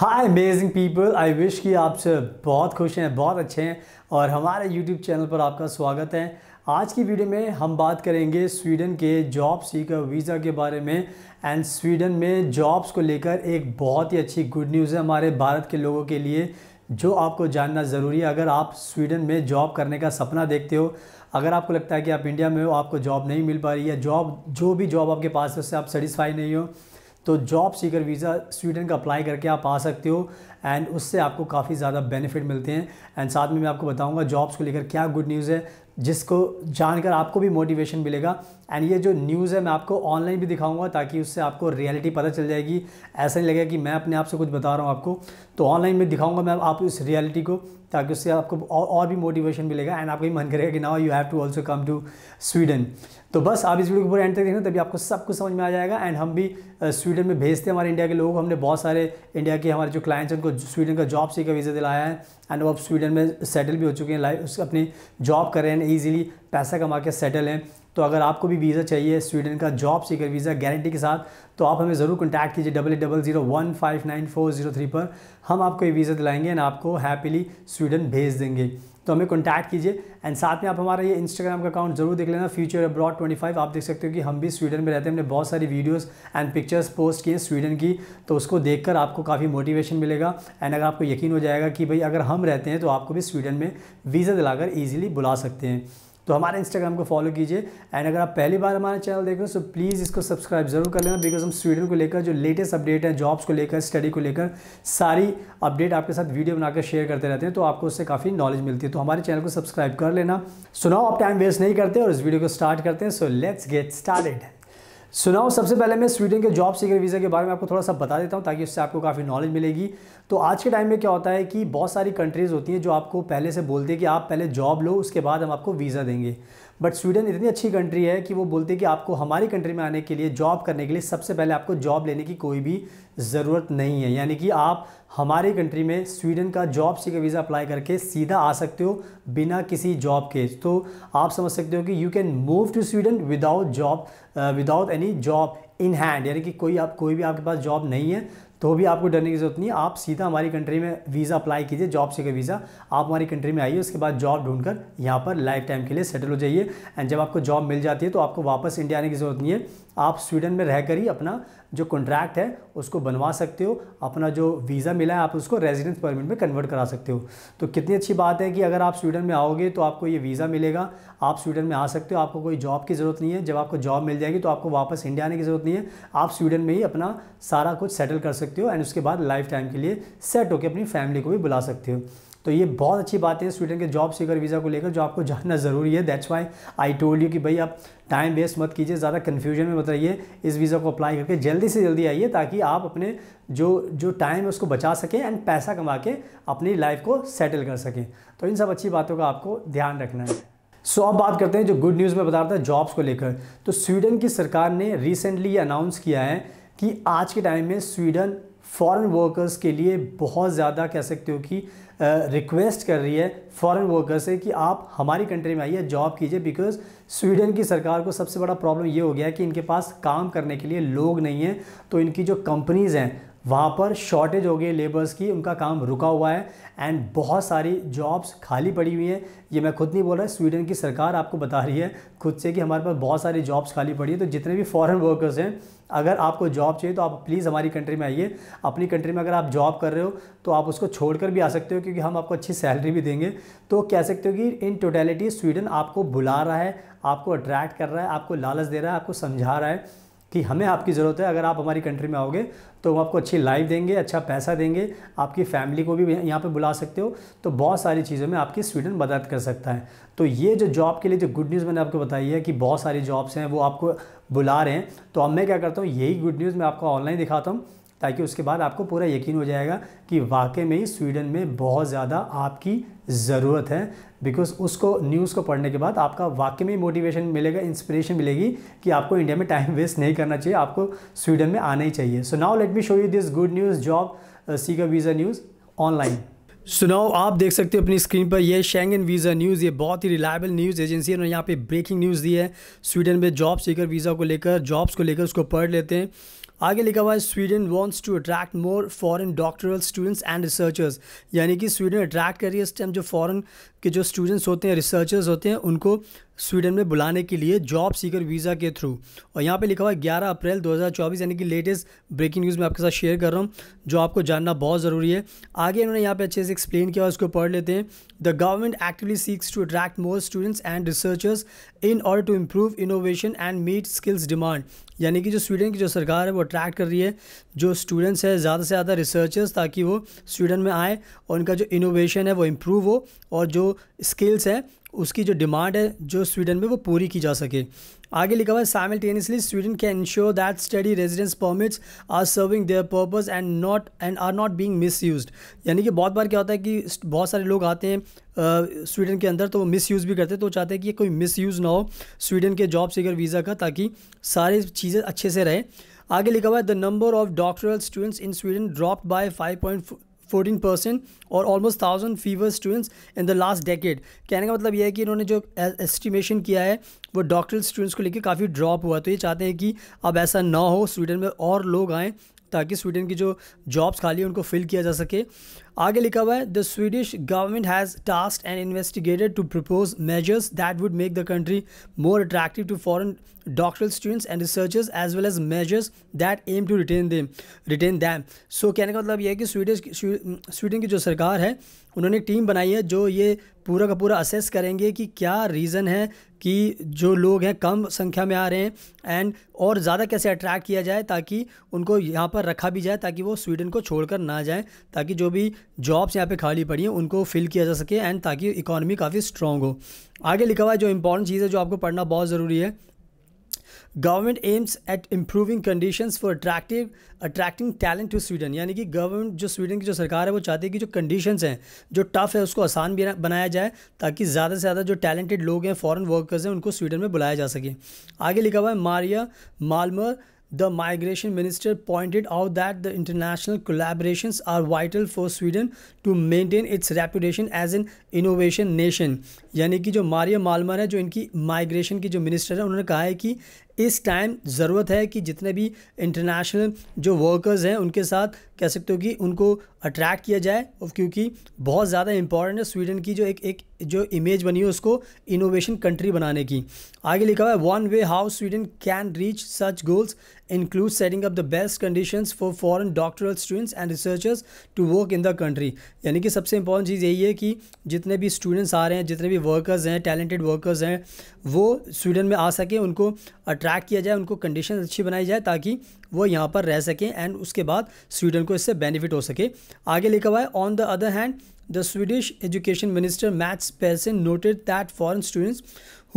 Hi amazing people I wish कि आप सब बहुत खुश हैं बहुत अच्छे हैं और हमारे यूट्यूब चैनल पर आपका स्वागत है आज की वीडियो में हम बात करेंगे स्वीडन के जॉब सीकर वीज़ा के बारे में एंड स्वीडन में जॉब्स को लेकर एक बहुत ही अच्छी गुड न्यूज़ है हमारे भारत के लोगों के लिए जो आपको जानना ज़रूरी है अगर आप स्वीडन में जॉब करने का सपना देखते हो अगर आपको लगता है कि आप इंडिया में हो आपको जॉब नहीं मिल पा रही है जॉब जो भी जॉब आपके पास है उससे आप सेटिस्फाई नहीं हो तो जॉब सीकर वीज़ा स्वीडन का अप्लाई करके आप आ सकते हो एंड उससे आपको काफ़ी ज़्यादा बेनिफिट मिलते हैं एंड साथ में मैं आपको बताऊंगा जॉब्स को लेकर क्या गुड न्यूज़ है जिसको जानकर आपको भी मोटिवेशन मिलेगा एंड ये जो न्यूज़ है मैं आपको ऑनलाइन भी दिखाऊंगा ताकि उससे आपको रियलिटी पता चल जाएगी ऐसा नहीं लगेगा कि मैं अपने आप से कुछ बता रहा हूँ आपको तो ऑनलाइन में दिखाऊंगा मैं आप इस रियलिटी को ताकि उससे आपको और, और भी मोटिवेशन मिलेगा एंड आपको भी मन करेगा कि now you have to also come to Sweden तो बस आप इस वीडियो को पूरा एंड तक देखें तभी आपको सब कुछ समझ में आ जाएगा एंड हम भी स्वीडन में भेजते हैं हमारे इंडिया के लोग हमने बहुत सारे इंडिया के हमारे जो क्लाइंट्स हैं उनको स्वीडन का जॉब सीखा वीज़ा दिलाया है एंड वो अब स्वीडन में सेटल भी हो चुके हैं लाइफ अपनी जॉब कर रहे हैं ईजिली पैसा कमा के सेटल हैं तो अगर आपको भी वीज़ा चाहिए स्वीडन का जॉब सीकर वीज़ा गारंटी के साथ तो आप हमें ज़रूर कॉन्टैक्ट कीजिए double eight double zero one five nine four zero three पर हम आपको ये वीज़ा दिलाएंगे एंड आपको हैप्पीली स्वीडन भेज देंगे तो हमें कॉन्टैक्ट कीजिए एंड साथ में आप हमारा ये इंस्टाग्राम का अकाउंट जरूर देख लेना फ्यूचर अब्रॉड फाइव आप देख सकते हो कि हम भी स्वीडन में रहते हैं हमने बहुत सारी वीडियोस एंड पिक्चर्स पोस्ट किए स्वीडन की तो उसको देखकर आपको काफ़ी मोटिवेशन मिलेगा एंड अगर आपको यकीन हो जाएगा कि भाई अगर हम रहते हैं तो आपको भी स्वीडन में वीज़ा दिलाकर ईजिली बुला सकते हैं तो हमारे इंस्टाग्राम को फॉलो कीजिए एंड अगर आप पहली बार हमारा चैनल देख रहे हो तो प्लीज़ इसको सब्सक्राइब जरूर कर लेना बिकॉज हम स्वीडन को लेकर जो लेटेस्ट अपडेट है जॉब्स को लेकर स्टडी को लेकर सारी अपडेट आपके साथ वीडियो बनाकर शेयर करते रहते हैं तो आपको उससे काफ़ी नॉलेज मिलती है तो हमारे चैनल को सब्सक्राइब कर लेना सुनाओ आप टाइम वेस्ट नहीं करते और इस वीडियो को स्टार्ट करते हैं सो लेट्स गेट स्टार्टेड सुनाओ सबसे पहले मैं स्वीडन के जॉब सीकर वीज़ा के बारे में आपको थोड़ा सा बता देता हूँ ताकि उससे आपको काफ़ी नॉलेज मिलेगी तो आज के टाइम में क्या होता है कि बहुत सारी कंट्रीज़ होती हैं जो आपको पहले से बोलते हैं कि आप पहले जॉब लो उसके बाद हम आपको वीज़ा देंगे बट स्वीडन इतनी अच्छी कंट्री है कि वो बोलते हैं कि आपको हमारी कंट्री में आने के लिए जॉब करने के लिए सबसे पहले आपको जॉब लेने की कोई भी ज़रूरत नहीं है यानी कि आप हमारी कंट्री में स्वीडन का जॉब सीकर वीज़ा अप्लाई करके सीधा आ सकते हो बिना किसी जॉब के तो आप समझ सकते हो कि you can move to Sweden without job without any job in hand यानी कि कोई आप कोई भी आपके पास जॉब नहीं है तो भी आपको डरने की जरूरत नहीं है आप सीधा हमारी कंट्री में वीज़ा अप्लाई कीजिए जॉब सीकर वीज़ा आप हमारी कंट्री में आइए उसके बाद जॉब ढूंढकर यहाँ पर लाइफ टाइम के लिए सेटल हो जाइए एंड जब आपको जॉब मिल जाती है तो आपको वापस इंडिया आने की जरूरत नहीं है आप स्वीडन में रहकर ही अपना जो कॉन्ट्रैक्ट है उसको बनवा सकते हो अपना जो वीज़ा मिला है आप उसको रेजिडेंस परमिट में कन्वर्ट करा सकते हो तो कितनी अच्छी बात है कि अगर आप स्वीडन में आओगे तो आपको ये वीज़ा मिलेगा आप स्वीडन में आ सकते हो आपको कोई जॉब की ज़रूरत नहीं है जब आपको जॉब मिल जाएगी तो आपको वापस इंडिया आने की ज़रूरत नहीं है आप स्वीडन में ही अपना सारा कुछ सेटल कर सकते हो एंड उसके बाद लाइफ टाइम के लिए सेट होकर अपनी फैमिली को भी बुला सकते हो तो ये बहुत अच्छी बातें हैं स्वीडन के जॉब सीकर वीज़ा को लेकर जो आपको जानना ज़रूरी है that's why I told you कि भाई आप टाइम वेस्ट मत कीजिए ज़्यादा कन्फ्यूजन में मत रहिए इस वीज़ा को अप्लाई करके जल्दी से जल्दी आइए ताकि आप अपने जो जो टाइम है उसको बचा सकें एंड पैसा कमा के अपनी लाइफ को सेटल कर सकें तो इन सब अच्छी बातों का आपको ध्यान रखना है सो so, अब बात करते हैं जो गुड न्यूज़ में बता रहा था जॉब्स को लेकर तो स्वीडन की सरकार ने रिसेंटली ये अनाउंस किया है कि आज के टाइम में स्वीडन फ़ॉरेन वर्कर्स के लिए बहुत ज़्यादा कह सकते हो कि रिक्वेस्ट कर रही है फ़ॉरेन वर्कर्स से कि आप हमारी कंट्री में आइए जॉब कीजिए बिकॉज स्वीडन की सरकार को सबसे बड़ा प्रॉब्लम ये हो गया कि इनके पास काम करने के लिए लोग नहीं हैं तो इनकी जो कंपनीज़ हैं वहाँ पर शॉर्टेज हो गई लेबर्स की उनका काम रुका हुआ है एंड बहुत सारी जॉब्स खाली पड़ी हुई हैं ये मैं खुद नहीं बोल रहा स्वीडन की सरकार आपको बता रही है खुद से कि हमारे पास बहुत सारी जॉब्स खाली पड़ी है तो जितने भी फॉरेन वर्कर्स हैं अगर आपको जॉब चाहिए तो आप प्लीज़ हमारी कंट्री में आइए अपनी कंट्री में अगर आप जॉब कर रहे हो तो आप उसको छोड़कर भी आ सकते हो क्योंकि हम आपको अच्छी सैलरी भी देंगे तो कह सकते हो कि इन टोटेलिटी स्वीडन आपको बुला रहा है आपको अट्रैक्ट कर रहा है आपको लालच दे रहा है आपको समझा रहा है कि हमें आपकी ज़रूरत है अगर आप हमारी कंट्री में आओगे तो हम आपको अच्छी लाइफ देंगे अच्छा पैसा देंगे आपकी फैमिली को भी यहाँ पे बुला सकते हो तो बहुत सारी चीज़ों में आपकी स्वीडन मदद कर सकता है तो ये जो जॉब के लिए जो गुड न्यूज़ मैंने आपको बताई है कि बहुत सारी जॉब्स हैं वो आपको बुला रहे हैं तो अब मैं क्या करता हूँ यही गुड न्यूज़ मैं आपको ऑनलाइन दिखाता हूँ ताकि उसके बाद आपको पूरा यकीन हो जाएगा कि वाकई में ही स्वीडन में बहुत ज़्यादा आपकी ज़रूरत है बिकॉज उसको न्यूज़ को पढ़ने के बाद आपका वाकई में मोटिवेशन मिलेगा इंस्पिरेशन मिलेगी कि आपको इंडिया में टाइम वेस्ट नहीं करना चाहिए आपको स्वीडन में आना ही चाहिए so now let me show you this good news job seeker visa news online सुनाओ so uh, आप देख सकते हो अपनी स्क्रीन पर ये शेंगन वीज़ा न्यूज़ ये बहुत ही रिलायबल न्यूज़ एजेंसी है उन्होंने यहाँ पे ब्रेकिंग न्यूज़ दी है स्वीडन में जॉब सीकर वीज़ा को लेकर जॉब्स को लेकर उसको पढ़ लेते हैं आगे लिखा हुआ है Sweden wants to attract more foreign doctoral students and researchers यानी कि स्वीडन अट्रैक्ट कर रही है इस टाइम जो फॉरेन के जो स्टूडेंट्स होते हैं रिसर्चर्स होते हैं उनको स्वीडन में बुलाने के लिए जॉब सीकर वीज़ा के थ्रू और यहाँ पे लिखा हुआ है ग्यारह अप्रैल 2024 यानी कि लेटेस्ट ब्रेकिंग न्यूज़ मैं आपके साथ शेयर कर रहा हूँ जो आपको जानना बहुत ज़रूरी है आगे इन्होंने यहाँ पे अच्छे से एक्सप्लेन किया उसको पढ़ लेते हैं the government actively seeks to attract more students and researchers in order to improve innovation and meet skills demand यानी कि जो स्वीडन की जो सरकार है वो अट्रैक्ट कर रही है जो स्टूडेंट्स है ज़्यादा से ज़्यादा रिसर्चर्स ताकि वो स्वीडन में आए और उनका जो इनोवेशन है वो इम्प्रूव हो और जो स्किल्स हैं उसकी जो डिमांड है जो स्वीडन में वो पूरी की जा सके आगे लिखा हुआ है simultaneously Sweden can ensure that study residence permits are serving their purpose and not and are not being miss यानी कि बहुत बार क्या होता है कि बहुत सारे लोग आते हैं स्वीडन uh, के अंदर तो वो मिस यूज़ भी करते हैं तो चाहते हैं कि कोई मिस यूज़ ना हो स्वीडन के जॉब सीकर वीज़ा का ताकि सारी चीज़ें अच्छे से रहें आगे लिखा हुआ है the number of doctoral students in Sweden drop by five point fourteen percent और almost thousand fewer students in the last decade कहने का मतलब यह है कि इन्होंने जो एस्टिमेशन किया है वो डॉक्टर स्टूडेंट्स को लेकर काफ़ी ड्रॉप हुआ तो ये चाहते हैं कि अब ऐसा ना हो स्वीडन में और लोग आएँ ताकि स्वीडन की जो जॉब्स खाली है उनको फिल किया जा सके आगे लिखा हुआ है the Swedish government has task and investigated to propose measures that would make the country more attractive to foreign doctoral students and researchers as well as measures that aim to retain them retain them so कहने का मतलब यह है कि Sweden Sweden की जो सरकार है उन्होंने एक टीम बनाई है जो ये पूरा का पूरा असेस करेंगे कि क्या रीज़न है कि जो लोग हैं कम संख्या में आ रहे हैं एंड और ज़्यादा कैसे अट्रैक्ट किया जाए ताकि उनको यहाँ पर रखा भी जाए ताकि वो स्वीडन को छोड़कर ना जाएं ताकि जो भी जॉब्स यहाँ पे खाली पड़ी हैं उनको फिल किया जा सके एंड ताकि इकोनॉमी काफ़ी स्ट्रॉन्ग हो आगे लिखा हुआ है जो इंपॉर्टेंट चीज़ है जो आपको पढ़ना बहुत ज़रूरी है government aims at improving conditions for attractive attracting talent to Sweden यानी कि गवर्नमेंट जो स्वीडन की जो सरकार है वो चाहती है कि जो कंडीशंस हैं जो टफ़ है उसको आसान भी बनाया जाए ताकि ज़्यादा से ज़्यादा जो टैलेंटेड लोग हैं फॉरेन वर्कर्स हैं उनको स्वीडन में बुलाया जा सके आगे लिखा हुआ है Maria Malmer the migration minister pointed out that the international collaboration are vital for Sweden to maintain its reputation as an innovation nation यानी कि जो मारिया मालमर है जो इनकी माइग्रेशन की जो मिनिस्टर है उन्होंने कहा है कि इस टाइम ज़रूरत है कि जितने भी इंटरनेशनल जो वर्कर्स हैं उनके साथ कह सकते हो कि उनको अट्रैक्ट किया जाए क्योंकि बहुत ज़्यादा इंपॉर्टेंट है स्वीडन की जो एक एक जो इमेज बनी है उसको इनोवेशन कंट्री बनाने की आगे लिखा हुआ है one way how Sweden can reach such goals includes setting up the best conditions for foreign doctoral students and researchers to work in the country यानी कि सबसे इंपॉर्टेंट चीज़ यही है कि जितने भी स्टूडेंट्स आ रहे हैं जितने भी वर्कर्स हैं टैलेंटेड वर्कर्स हैं वो स्वीडन में आ सकें उनको अट्रैक्ट किया जाए उनको कंडीशन अच्छी बनाई जाए ताकि वो यहाँ पर रह सकें एंड उसके बाद स्वीडन को इससे बेनिफिट हो सके आगे लिखा हुआ है on the other hand the Swedish education minister Mats Persson noted that foreign students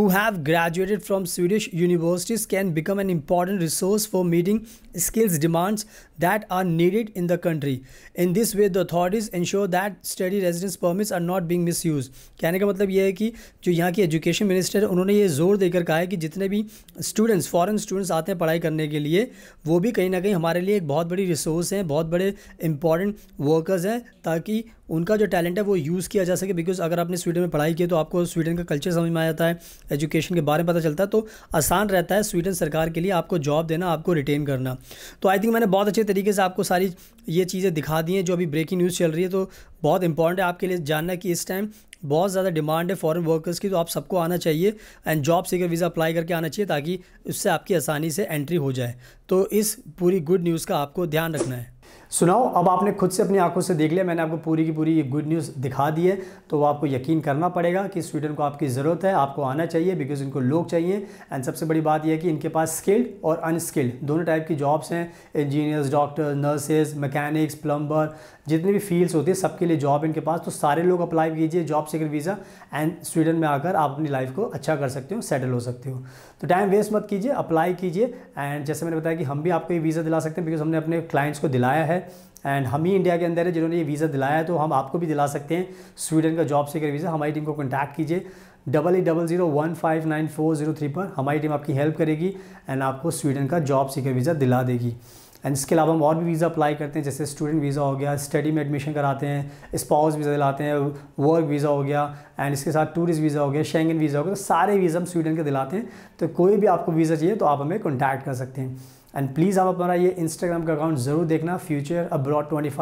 who have graduated from Swedish universities can become an important resource for meeting skills demands that are needed in the country. In this way, the authorities ensure that study residence permits are not being misused. कहने का मतलब ये है कि जो यहाँ की education minister है उन्होंने ये जोर देकर कहा है कि जितने भी स्टूडेंट्स फॉरेन स्टूडेंट्स आते हैं पढ़ाई करने के लिए वो भी कहीं ना कहीं हमारे लिए एक बहुत बड़ी रिसोर्स हैं बहुत बड़े इंपॉर्टेंट वर्कर्स हैं ताकि उनका जो टैलेंट है वो यूज़ किया जा सके बिकॉज अगर आपने स्वीडन में पढ़ाई की तो आपको स्वीडन का कल्चर समझ में आ जाता है एजुकेशन के बारे में पता चलता है तो आसान रहता है स्वीडन सरकार के लिए आपको जॉब देना आपको रिटेन करना तो आई थिंक मैंने बहुत अच्छे तरीके से आपको सारी ये चीज़ें दिखा दी हैं जो अभी ब्रेकिंग न्यूज़ चल रही है तो बहुत इंपॉर्टेंट है आपके लिए जानना कि इस टाइम बहुत ज़्यादा डिमांड है फॉरेन वर्कर्स की तो आप सबको आना चाहिए and job seeker visa apply करके आना चाहिए ताकि उससे आपकी आसानी से एंट्री हो जाए तो इस पूरी गुड न्यूज़ का आपको ध्यान रखना है सुनाओ अब आपने खुद से अपनी आंखों से देख लिया मैंने आपको पूरी की पूरी गुड न्यूज़ दिखा दी है तो आपको यकीन करना पड़ेगा कि स्वीडन को आपकी ज़रूरत है आपको आना चाहिए बिकॉज इनको लोग चाहिए एंड सबसे बड़ी बात यह है कि इनके पास स्किल्ड और अनस्किल्ड दोनों टाइप की जॉब्स हैं engineers doctor nurses mechanics plumber जितनी भी फील्ड्स होती है सबके लिए जॉब इनके पास तो सारे लोग अप्लाई कीजिए job seeker visa and Sweden में आकर आप अपनी लाइफ को अच्छा कर सकते हो सेटल हो सकते हो तो टाइम वेस्ट मत कीजिए अप्लाई कीजिए एंड जैसे मैंने बताया कि हम भी आपको ये वीज़ा दिला सकते हैं बिकॉज हमने अपने क्लाइंट्स को दिलाया है एंड हम ही इंडिया के अंदर है जिन्होंने ये वीज़ा दिलाया है तो हम आपको भी दिला सकते हैं स्वीडन का जॉब सीकर वीज़ा हमारी टीम को कॉन्टैक्ट कीजिए double eight double zero one five nine four zero three पर हमारी टीम आपकी हेल्प करेगी एंड आपको स्वीडन का जॉब सीकर वीज़ा दिला देगी एंड इसके अलावा हम और भी वीज़ा अप्लाई करते हैं जैसे स्टूडेंट वीज़ा हो गया स्टडी में एडमिशन कराते हैं स्पाउस वीज़ा दिलाते हैं वर्क वीज़ा हो गया एंड इसके साथ टूरिस्ट वीज़ा हो गया शेंगन वीज़ा हो गया तो सारे वीज़ा हम स्वीडन के दिलाते हैं तो कोई भी आपको वीज़ा चाहिए तो आप हमें कॉन्टैक्ट कर सकते हैं एंड प्लीज़ आप हमारा ये इंस्टाग्राम का अकाउंट ज़रूर देखना फ्यूचर अब्रॉड 25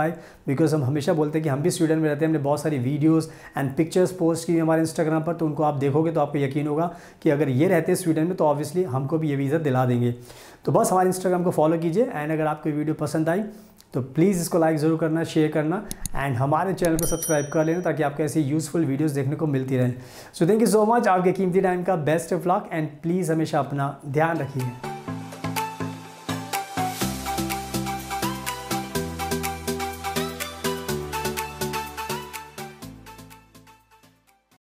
बिकॉज हम हमेशा बोलते हैं कि हम भी स्वीडन में रहते हैं हमने बहुत सारी वीडियोस एंड पिक्चर्स पोस्ट की हमारे इंस्टाग्राम पर तो उनको आप देखोगे तो आपको यकीन होगा कि अगर ये रहते हैं स्वीडन में तो ऑब्वियसली हमको भी ये वीज़ा दिला देंगे तो बस हमारे इंस्टाग्राम को फॉलो कीजिए एंड अगर आपको वीडियो पसंद आई तो प्लीज़ इसको लाइक ज़रूर करना शेयर करना एंड हमारे चैनल को सब्सक्राइब कर लेना ताकि आपको ऐसी यूज़फुल वीडियोस देखने को मिलती रहें so thank you so much आपके कीमती टाइम का best of luck and please हमेशा अपना ध्यान रखिए